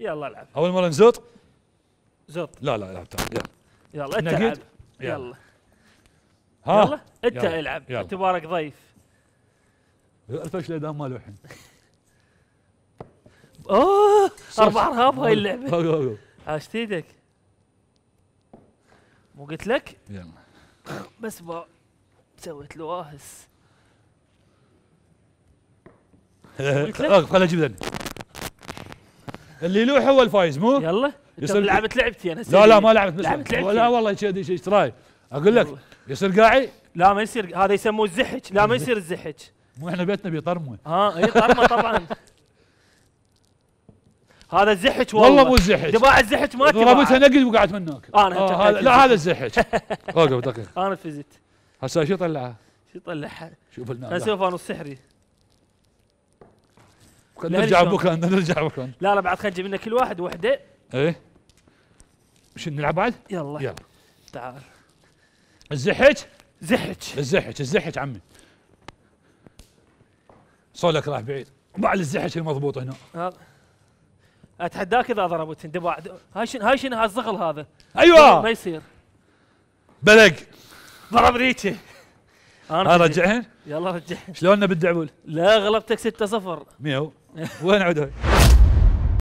يلا العب اول مره نزوط زوط لا لا العب تعال يلا يلا انت العب يلا ها يلا انت العب يلا. تبارك ضيف الفشل دام ماله الحين اوه اربع ارهاب هاي اللعبه عاشت ايدك مو قلت لك؟ يلا بس ما سويت له واهس قلت لك؟ خليني اجيب ذني اللي يلوح هو الفايز مو يلا يصير لعبت لعبتي انا لا لا ما لعبت مثل. لعبت لعبتي لا والله ايش رايك اقول لك يصير قاعي لا ما يصير هذا يسموه الزحج لا ما يصير الزحج مو احنا بيتنا بيطرمه اه اي طرمه طبعا هذا الزحج والله مو الزحج دباع الزحج ما تبغى ضربتها نقد وقعت من هناك آه، انا آه، لا هذا الزحج اوقف دقيقه انا فزت هسه شو طلعها؟ شو طلعها؟ شوف لنا اسوي فانوس سحري نرجع بكره نرجع بكره لا لا بعد خلينا نجيب لنا كل واحد وحده ايه مش نلعب بعد؟ يلا يلا تعال الزحج زحج الزحج الزحج عمي صولك راح بعيد بعد الزحج المضبوط هنا آه. اتحداك اذا ضربت انت بعد هاي شنو هاي شنو هالزغل هذا ايوه ما يصير بلق ضرب ريتي انا رجعهن يلا رجعهن شلوننا بالدعبول لا غلبتك 6 0 ميو وين عدوي